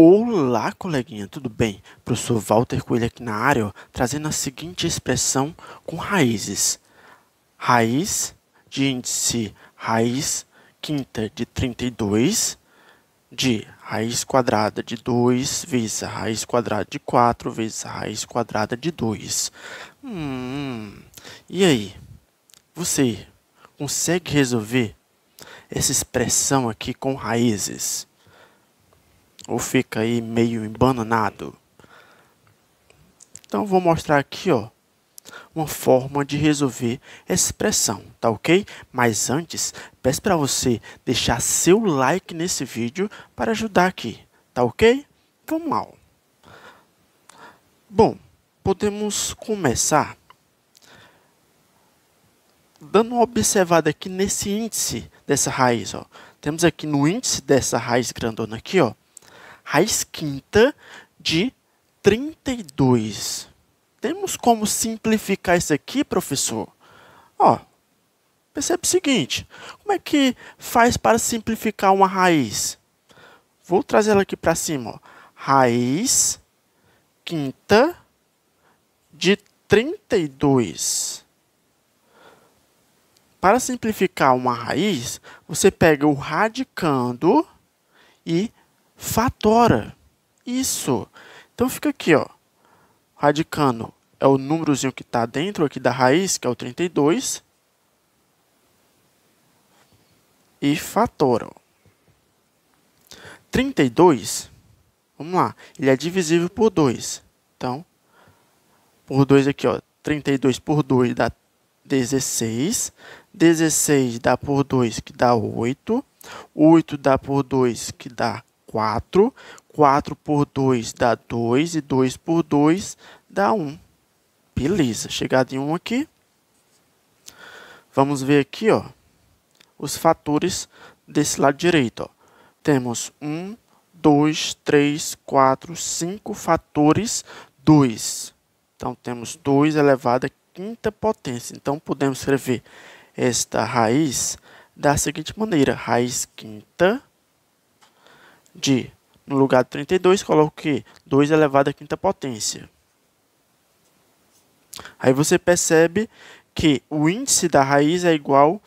Olá, coleguinha, tudo bem? Professor Walter Coelho aqui na área, ó, trazendo a seguinte expressão com raízes. Raiz de índice raiz quinta de 32, de raiz quadrada de 2 vezes a raiz quadrada de 4 vezes a raiz quadrada de 2. Hum, e aí? Você consegue resolver essa expressão aqui com raízes? ou fica aí meio embananado. Então vou mostrar aqui, ó, uma forma de resolver essa expressão, tá ok? Mas antes, peço para você deixar seu like nesse vídeo para ajudar aqui, tá ok? Vamos então, lá. Bom, podemos começar dando uma observada aqui nesse índice dessa raiz, ó. Temos aqui no índice dessa raiz grandona aqui, ó, raiz quinta de 32. Temos como simplificar isso aqui, professor? Ó, percebe o seguinte, como é que faz para simplificar uma raiz? Vou trazer ela aqui para cima, ó. raiz quinta de 32. Para simplificar uma raiz, você pega o radicando e fatora. Isso. Então fica aqui, ó. Radicando é o númerozinho que está dentro aqui da raiz, que é o 32. E fatora. 32, vamos lá, ele é divisível por 2. Então, por 2 aqui, ó, 32 por 2 dá 16. 16 dá por 2, que dá 8. 8 dá por 2, que dá 4. 4 por 2 dá 2 e 2 por 2 dá 1. Beleza, chegada em 1 aqui. Vamos ver aqui, ó, os fatores desse lado direito, ó. Temos 1, 2, 3, 4, 5 fatores 2. Então, temos 2 elevado à quinta potência. Então, podemos escrever esta raiz da seguinte maneira. Raiz quinta de, no lugar de 32, coloco o quê? 2 elevado à quinta potência. Aí você percebe que o índice da raiz é igual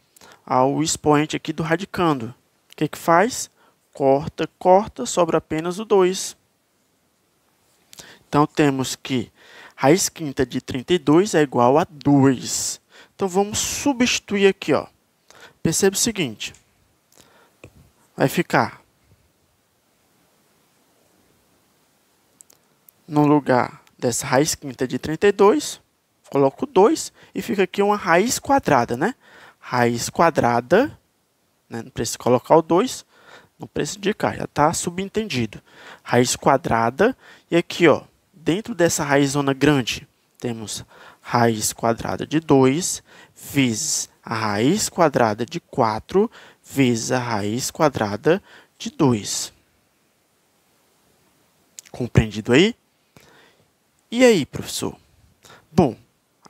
ao expoente aqui do radicando. O que, que faz? Corta, corta, sobra apenas o 2. Então, temos que raiz quinta de 32 é igual a 2. Então, vamos substituir aqui. Ó. Perceba o seguinte. Vai ficar no lugar dessa raiz quinta de 32, coloco 2 e fica aqui uma raiz quadrada, né? Raiz quadrada, né? não precisa colocar o 2, não precisa indicar, já está subentendido. Raiz quadrada, e aqui, ó, dentro dessa raiz zona grande, temos raiz quadrada de 2 vezes a raiz quadrada de 4 vezes a raiz quadrada de 2. Compreendido aí? E aí, professor? Bom,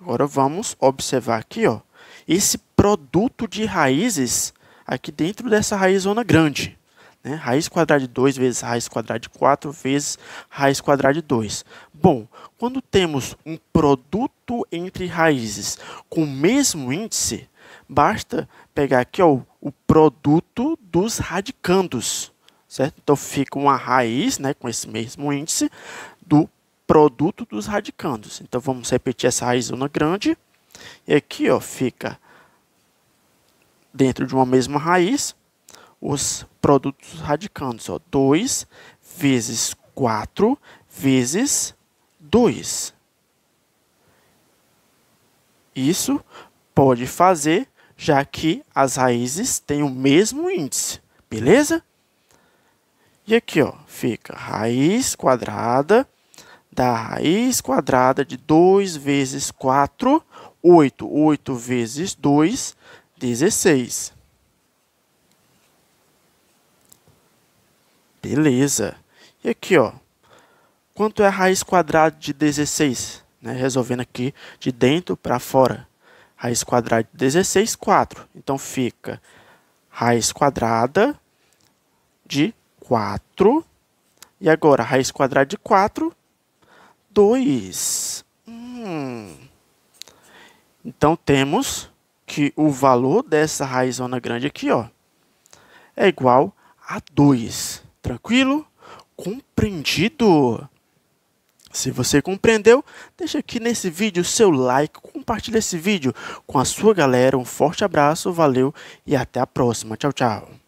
agora vamos observar aqui, ó, esse produto de raízes aqui dentro dessa raiz zona grande. Né? Raiz quadrada de 2 vezes raiz quadrada de 4 vezes raiz quadrada de 2. Bom, quando temos um produto entre raízes com o mesmo índice, basta pegar aqui ó, o produto dos radicandos. Certo? Então fica uma raiz né, com esse mesmo índice produto dos radicandos. Então vamos repetir essa raizona grande. E aqui ó, fica dentro de uma mesma raiz os produtos radicandos. Ó, 2 vezes 4 vezes 2. Isso pode fazer, já que as raízes têm o mesmo índice, beleza? E aqui ó, fica raiz quadrada da raiz quadrada de 2 vezes 4, 8. 8 vezes 2, 16. Beleza. E aqui, ó, quanto é a raiz quadrada de 16? Né? Resolvendo aqui de dentro para fora. Raiz quadrada de 16, 4. Então, fica raiz quadrada de 4. E agora, raiz quadrada de 4 2. Hum. Então, temos que o valor dessa raizona grande aqui ó, é igual a 2. Tranquilo? Compreendido? Se você compreendeu, deixa aqui nesse vídeo seu like, compartilha esse vídeo com a sua galera. Um forte abraço, valeu e até a próxima. Tchau, tchau.